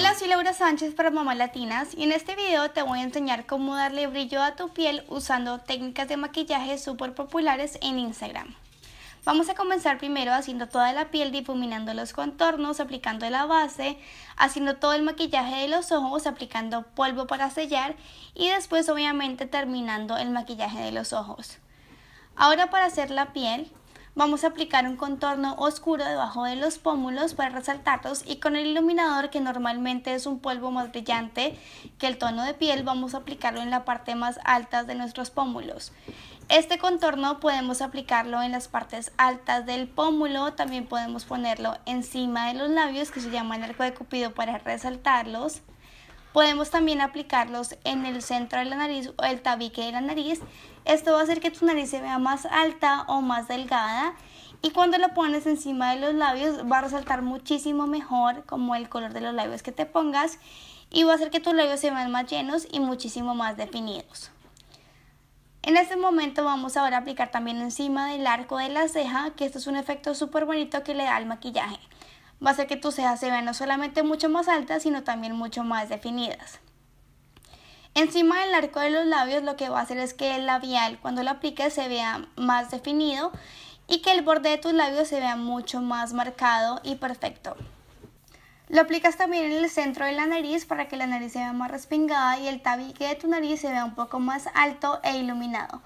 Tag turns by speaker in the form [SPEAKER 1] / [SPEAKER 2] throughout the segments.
[SPEAKER 1] Hola, soy Laura Sánchez para Mamá Latinas y en este video te voy a enseñar cómo darle brillo a tu piel usando técnicas de maquillaje súper populares en Instagram. Vamos a comenzar primero haciendo toda la piel, difuminando los contornos, aplicando la base, haciendo todo el maquillaje de los ojos, aplicando polvo para sellar y después obviamente terminando el maquillaje de los ojos. Ahora para hacer la piel Vamos a aplicar un contorno oscuro debajo de los pómulos para resaltarlos y con el iluminador que normalmente es un polvo más brillante que el tono de piel vamos a aplicarlo en la parte más alta de nuestros pómulos. Este contorno podemos aplicarlo en las partes altas del pómulo, también podemos ponerlo encima de los labios que se llama el arco de cupido para resaltarlos. Podemos también aplicarlos en el centro de la nariz o el tabique de la nariz. Esto va a hacer que tu nariz se vea más alta o más delgada y cuando lo pones encima de los labios va a resaltar muchísimo mejor como el color de los labios que te pongas y va a hacer que tus labios se vean más llenos y muchísimo más definidos. En este momento vamos ahora a aplicar también encima del arco de la ceja, que esto es un efecto súper bonito que le da al maquillaje va a hacer que tus cejas se vean no solamente mucho más altas, sino también mucho más definidas. Encima del arco de los labios lo que va a hacer es que el labial cuando lo apliques se vea más definido y que el borde de tus labios se vea mucho más marcado y perfecto. Lo aplicas también en el centro de la nariz para que la nariz se vea más respingada y el tabique de tu nariz se vea un poco más alto e iluminado.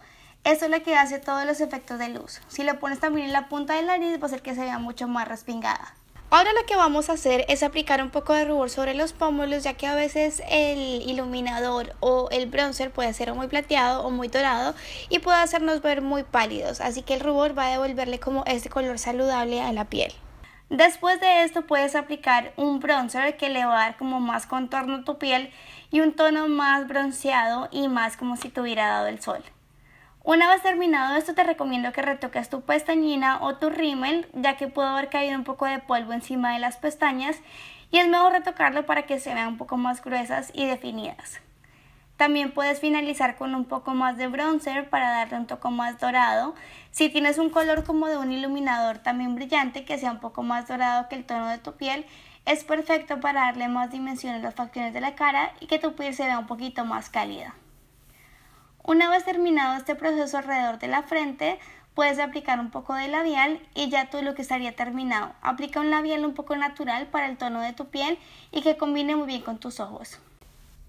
[SPEAKER 1] Eso es lo que hace todos los efectos de luz. Si lo pones también en la punta de la nariz va a hacer que se vea mucho más respingada. Ahora lo que vamos a hacer es aplicar un poco de rubor sobre los pómulos ya que a veces el iluminador o el bronzer puede ser muy plateado o muy dorado y puede hacernos ver muy pálidos, así que el rubor va a devolverle como este color saludable a la piel. Después de esto puedes aplicar un bronzer que le va a dar como más contorno a tu piel y un tono más bronceado y más como si te hubiera dado el sol. Una vez terminado esto te recomiendo que retoques tu pestañina o tu rímel ya que pudo haber caído un poco de polvo encima de las pestañas y es mejor retocarlo para que se vean un poco más gruesas y definidas. También puedes finalizar con un poco más de bronzer para darle un toque más dorado. Si tienes un color como de un iluminador también brillante que sea un poco más dorado que el tono de tu piel, es perfecto para darle más dimensión a las facciones de la cara y que tu piel se vea un poquito más cálida. Una vez terminado este proceso alrededor de la frente, puedes aplicar un poco de labial y ya lo que estaría terminado. Aplica un labial un poco natural para el tono de tu piel y que combine muy bien con tus ojos.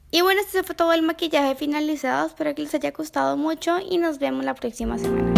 [SPEAKER 1] Y bueno, este fue todo el maquillaje finalizado. Espero que les haya gustado mucho y nos vemos la próxima semana.